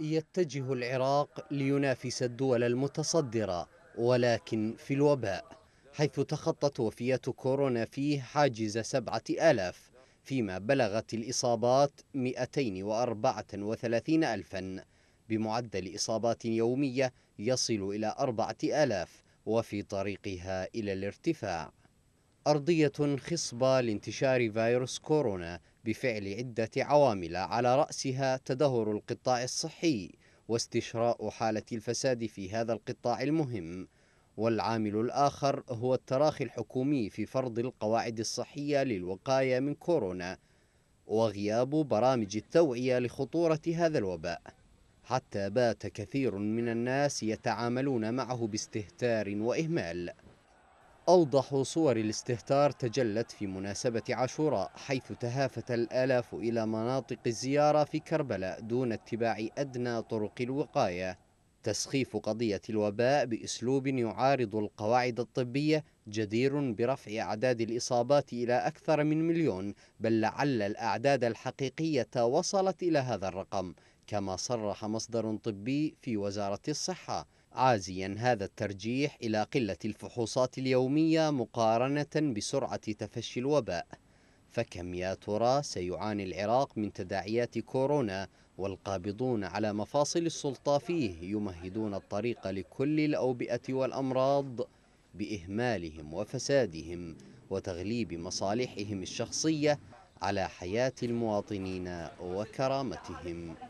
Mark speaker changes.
Speaker 1: يتجه العراق لينافس الدول المتصدرة ولكن في الوباء حيث تخطت وفية كورونا فيه حاجز سبعة آلاف فيما بلغت الإصابات 234 ألفا بمعدل إصابات يومية يصل إلى 4000 وفي طريقها إلى الارتفاع أرضية خصبة لانتشار فيروس كورونا بفعل عدة عوامل على رأسها تدهور القطاع الصحي واستشراء حالة الفساد في هذا القطاع المهم والعامل الآخر هو التراخي الحكومي في فرض القواعد الصحية للوقاية من كورونا وغياب برامج التوعية لخطورة هذا الوباء حتى بات كثير من الناس يتعاملون معه باستهتار وإهمال أوضح صور الاستهتار تجلت في مناسبة عاشوراء حيث تهافت الآلاف إلى مناطق الزيارة في كربلاء دون اتباع أدنى طرق الوقاية تسخيف قضية الوباء بأسلوب يعارض القواعد الطبية جدير برفع أعداد الإصابات إلى أكثر من مليون بل لعل الأعداد الحقيقية وصلت إلى هذا الرقم كما صرح مصدر طبي في وزارة الصحة عازيا هذا الترجيح إلى قلة الفحوصات اليومية مقارنة بسرعة تفشي الوباء فكم يا ترى سيعاني العراق من تداعيات كورونا والقابضون على مفاصل السلطة فيه يمهدون الطريق لكل الأوبئة والأمراض بإهمالهم وفسادهم وتغليب مصالحهم الشخصية على حياة المواطنين وكرامتهم